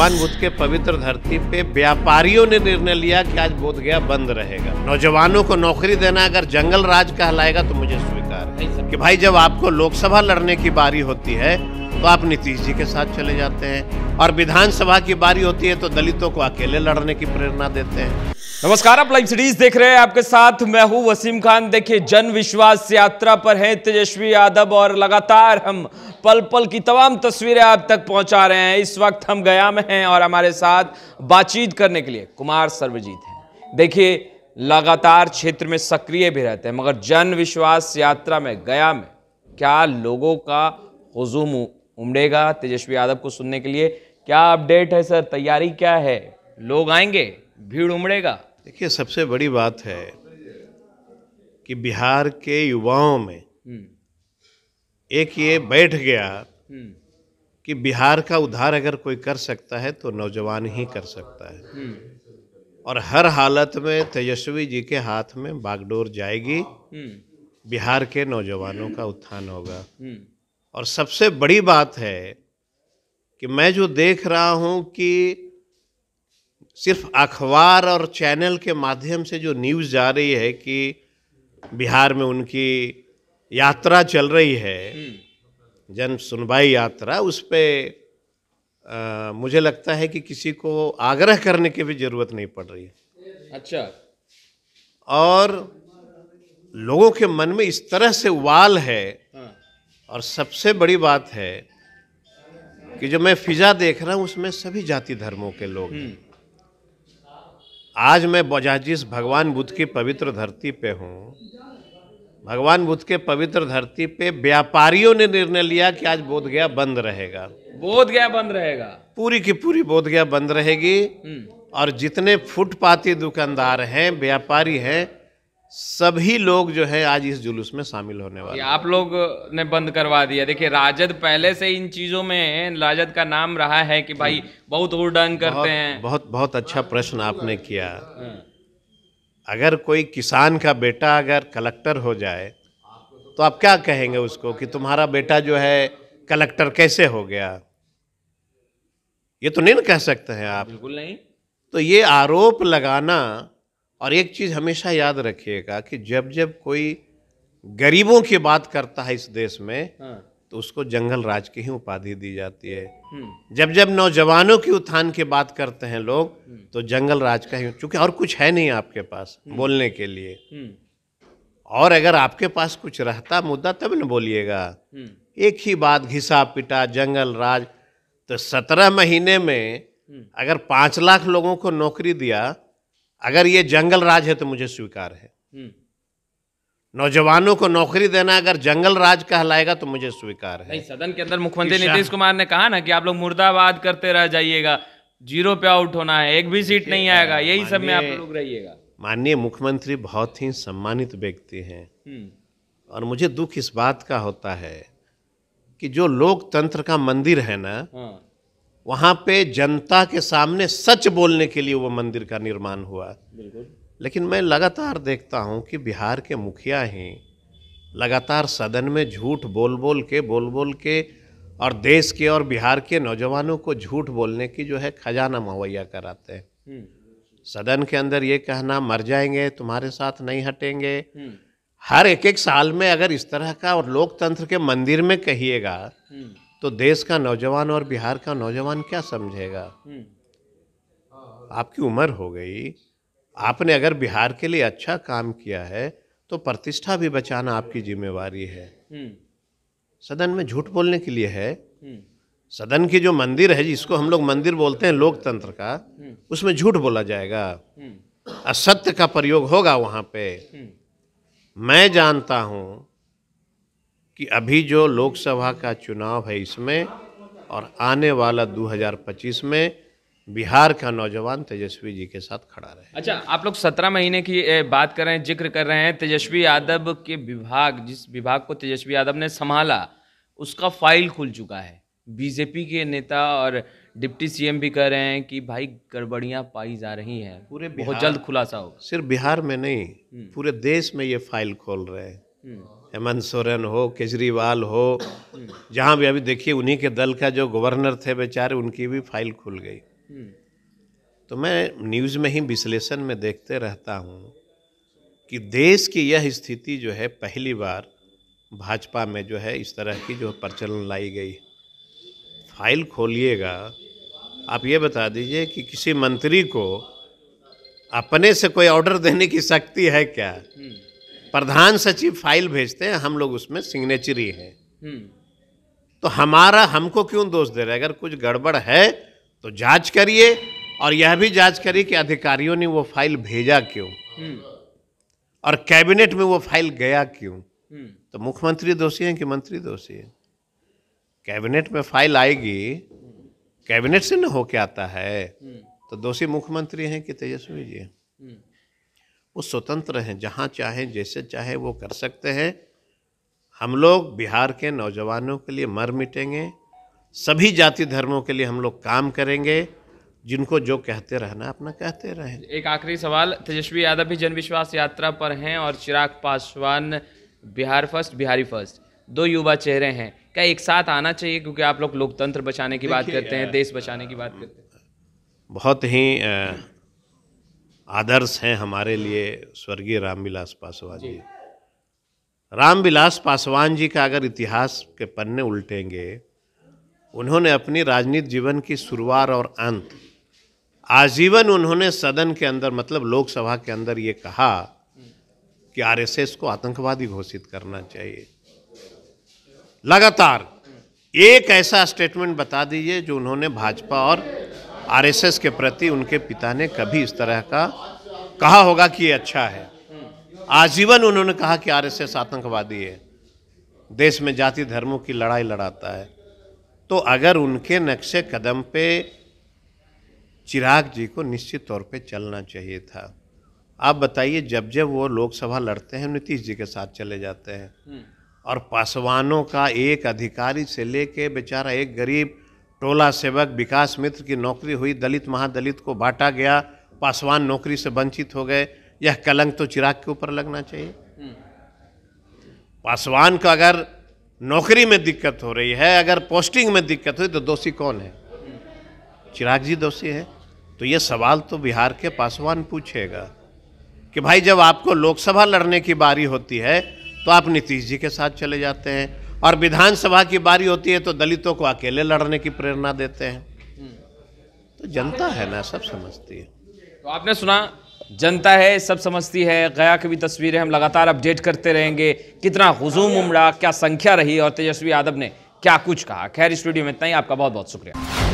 भगवान बुद्ध के पवित्र धरती पे व्यापारियों ने निर्णय लिया कि आज बोध गया बंद रहेगा नौजवानों को नौकरी देना अगर जंगल राज कहलाएगा तो मुझे स्वीकार है कि भाई जब आपको लोकसभा लड़ने की बारी होती है तो आप नीतीश जी के साथ चले जाते हैं और विधानसभा की बारी होती है तो दलितों को अकेले लड़ने की प्रेरणा देते हैं नमस्कार आप लाइव सीरीज देख रहे हैं आपके साथ मैं हूं वसीम खान देखिए जन विश्वास यात्रा पर हैं तेजस्वी यादव और लगातार हम पल पल की तमाम तस्वीरें आप तक पहुंचा रहे हैं इस वक्त हम गया में हैं और हमारे साथ बातचीत करने के लिए कुमार सर्वजीत हैं देखिए लगातार क्षेत्र में सक्रिय भी रहते हैं मगर जन विश्वास यात्रा में गया में क्या लोगों का हजूम उमड़ेगा तेजस्वी यादव को सुनने के लिए क्या अपडेट है सर तैयारी क्या है लोग आएंगे भीड़ उमड़ेगा देखिए सबसे बड़ी बात है कि बिहार के युवाओं में हम्म। एक ये बैठ गया हम्म। कि बिहार का उद्धार अगर कोई कर सकता है तो नौजवान ही कर सकता है हम्म। और हर हालत में तेजस्वी जी के हाथ में बागडोर जाएगी हम्म। बिहार के नौजवानों का उत्थान होगा और सबसे बड़ी बात है कि मैं जो देख रहा हूँ कि सिर्फ अखबार और चैनल के माध्यम से जो न्यूज़ जा रही है कि बिहार में उनकी यात्रा चल रही है हम्म। जन सुनवाई यात्रा उस पर मुझे लगता है कि किसी को आग्रह करने की भी ज़रूरत नहीं पड़ रही है अच्छा और लोगों के मन में इस तरह से वाल है हाँ। और सबसे बड़ी बात है कि जो मैं फिजा देख रहा हूँ उसमें सभी जाति धर्मों के लोग हैं हम्म। आज मैं जिस भगवान बुद्ध की पवित्र धरती पे हूँ भगवान बुद्ध के पवित्र धरती पे व्यापारियों ने निर्णय लिया कि आज बोध गया बंद रहेगा बोध गया बंद रहेगा पूरी की पूरी बोध गया बंद रहेगी हम्म। और जितने फुटपाती दुकानदार हैं व्यापारी हैं सभी लोग जो है आज इस जुलूस में शामिल होने वाले आप लोग ने बंद करवा दिया देखिए राजद पहले से इन चीजों में राजद का नाम रहा है कि भाई हम्म। बहुत उड़न करते बहुत, हैं बहुत बहुत अच्छा प्रश्न आपने किया हाँ। अगर कोई किसान का बेटा अगर कलेक्टर हो जाए तो आप क्या कहेंगे उसको कि तुम्हारा बेटा जो है कलेक्टर कैसे हो गया ये तो नहीं ना कह सकते हैं आप बिल्कुल नहीं तो ये आरोप लगाना और एक चीज़ हमेशा याद रखिएगा कि जब जब कोई गरीबों की बात करता है इस देश में हाँ। तो उसको जंगल राज की ही उपाधि दी जाती है हम्म। जब जब नौजवानों की उत्थान की बात करते हैं लोग हम्म। तो जंगल राज का ही चूंकि और कुछ है नहीं आपके पास हम्म। बोलने के लिए और अगर आपके पास कुछ रहता मुद्दा तब न बोलिएगा एक ही बात घिसा पिटा जंगल राज तो सत्रह महीने में अगर पांच लाख लोगों को नौकरी दिया अगर ये जंगल राज है तो मुझे स्वीकार है नौजवानों को नौकरी देना अगर जंगल राज कहलाएगा तो मुझे स्वीकार है सदन के अंदर मुख्यमंत्री नीतीश कुमार ने कहा ना कि आप लोग मुर्दाबाद करते रह जाइएगा जीरो पे आउट होना है एक भी सीट नहीं आएगा यही सब में आप लोग रहिएगा माननीय मुख्यमंत्री बहुत ही सम्मानित व्यक्ति हैं हम्म। और मुझे दुख इस बात का होता है कि जो लोकतंत्र का मंदिर है ना हाँ। वहाँ पे जनता के सामने सच बोलने के लिए वो मंदिर का निर्माण हुआ बिल्कुल लेकिन मैं लगातार देखता हूँ कि बिहार के मुखिया हैं लगातार सदन में झूठ बोल बोल के बोल बोल के और देश के और बिहार के नौजवानों को झूठ बोलने की जो है खजाना मुहैया कराते हैं हम्म। सदन के अंदर ये कहना मर जाएंगे तुम्हारे साथ नहीं हटेंगे हम्म। हर एक एक साल में अगर इस तरह का और लोकतंत्र के मंदिर में कहिएगा हम्म। तो देश का नौजवान और बिहार का नौजवान क्या समझेगा आपकी उम्र हो गई आपने अगर बिहार के लिए अच्छा काम किया है तो प्रतिष्ठा भी बचाना आपकी जिम्मेवारी है हम्म। सदन में झूठ बोलने के लिए है हम्म। सदन की जो मंदिर है जिसको हम लोग मंदिर बोलते हैं लोकतंत्र का हम्म। उसमें झूठ बोला जाएगा असत्य का प्रयोग होगा वहां पे मैं जानता हूं कि अभी जो लोकसभा का चुनाव है इसमें और आने वाला 2025 में बिहार का नौजवान तेजस्वी जी के साथ खड़ा रहे अच्छा आप लोग सत्रह महीने की बात कर रहे हैं जिक्र कर रहे हैं तेजस्वी यादव के विभाग जिस विभाग को तेजस्वी यादव ने संभाला उसका फाइल खुल चुका है बीजेपी के नेता और डिप्टी सीएम भी कह रहे हैं कि भाई गड़बड़ियां पाई जा रही हैं पूरे बहुत जल्द खुलासा होगा सिर्फ बिहार में नहीं हम्म। पूरे देश में ये फाइल खोल रहे हैं हम्म। हेमंत सोरेन हो केजरीवाल हो हम्म। जहाँ भी अभी देखिए उन्हीं के दल का जो गवर्नर थे बेचारे उनकी भी फाइल खुल गई तो मैं न्यूज़ में ही विश्लेषण में देखते रहता हूँ कि देश की यह स्थिति जो है पहली बार भाजपा में जो है इस तरह की जो प्रचलन लाई गई फाइल खोलिएगा आप ये बता दीजिए कि किसी मंत्री को अपने से कोई ऑर्डर देने की शक्ति है क्या प्रधान सचिव फाइल भेजते हैं हम लोग उसमें सिग्नेचरी हैं हम्म। तो हमारा हमको क्यों दोष दे रहे अगर कुछ गड़बड़ है तो जांच करिए और यह भी जांच करिए कि अधिकारियों ने वो फाइल भेजा क्यों हम्म। और कैबिनेट में वो फाइल गया क्यों हम्म। तो मुख्यमंत्री दोषी हैं कि मंत्री दोषी हैं कैबिनेट में फाइल आएगी कैबिनेट से ना होके आता है हम्म। तो दोषी मुख्यमंत्री हैं कि तेजस्वी जी वो स्वतंत्र हैं जहाँ चाहें जैसे चाहे वो कर सकते हैं हम लोग बिहार के नौजवानों के लिए मर मिटेंगे सभी जाति धर्मों के लिए हम लोग काम करेंगे जिनको जो कहते रहना अपना कहते रहे एक आखिरी सवाल तेजस्वी यादव भी जन विश्वास यात्रा पर हैं और चिराग पासवान बिहार फर्स्ट बिहारी फर्स्ट दो युवा चेहरे हैं क्या एक साथ आना चाहिए क्योंकि आप लोग लोकतंत्र बचाने की बात करते हैं देश बचाने की बात करते हैं बहुत ही आदर्श हैं हमारे लिए स्वर्गीय रामविलास पासवान जी रामविलास पासवान जी का अगर इतिहास के पन्ने उल्टेंगे उन्होंने अपनी राजनीतिक जीवन की शुरुआत और अंत आजीवन उन्होंने सदन के अंदर मतलब लोकसभा के अंदर ये कहा कि आरएसएस को आतंकवादी घोषित करना चाहिए लगातार एक ऐसा स्टेटमेंट बता दीजिए जो उन्होंने भाजपा और आरएसएस के प्रति उनके पिता ने कभी इस तरह का कहा होगा कि ये अच्छा है आजीवन उन्होंने कहा कि आरएसएस आतंकवादी है देश में जाति धर्मों की लड़ाई लड़ाता है तो अगर उनके नक्शे कदम पे चिराग जी को निश्चित तौर पे चलना चाहिए था आप बताइए जब जब वो लोकसभा लड़ते हैं नीतीश जी के साथ चले जाते हैं हम्म। और पासवानों का एक अधिकारी से लेके बेचारा एक गरीब टोला सेवक विकास मित्र की नौकरी हुई दलित महादलित को बांटा गया पासवान नौकरी से वंचित हो गए यह कलंक तो चिराग के ऊपर लगना चाहिए हम्म। पासवान का अगर नौकरी में दिक्कत हो रही है अगर पोस्टिंग में दिक्कत हुई तो दोषी कौन है चिराग जी दोषी है तो ये सवाल तो बिहार के पासवान पूछेगा कि भाई जब आपको लोकसभा लड़ने की बारी होती है तो आप नीतीश जी के साथ चले जाते हैं और विधानसभा की बारी होती है तो दलितों को अकेले लड़ने की प्रेरणा देते हैं तो जनता है ना सब समझती है तो आपने सुना जनता है सब समझती है गया की भी तस्वीरें हम लगातार अपडेट करते रहेंगे कितना हजूम उमड़ा क्या संख्या रही और तेजस्वी यादव ने क्या कुछ कहा खैर स्टूडियो में इतना ही आपका बहुत बहुत शुक्रिया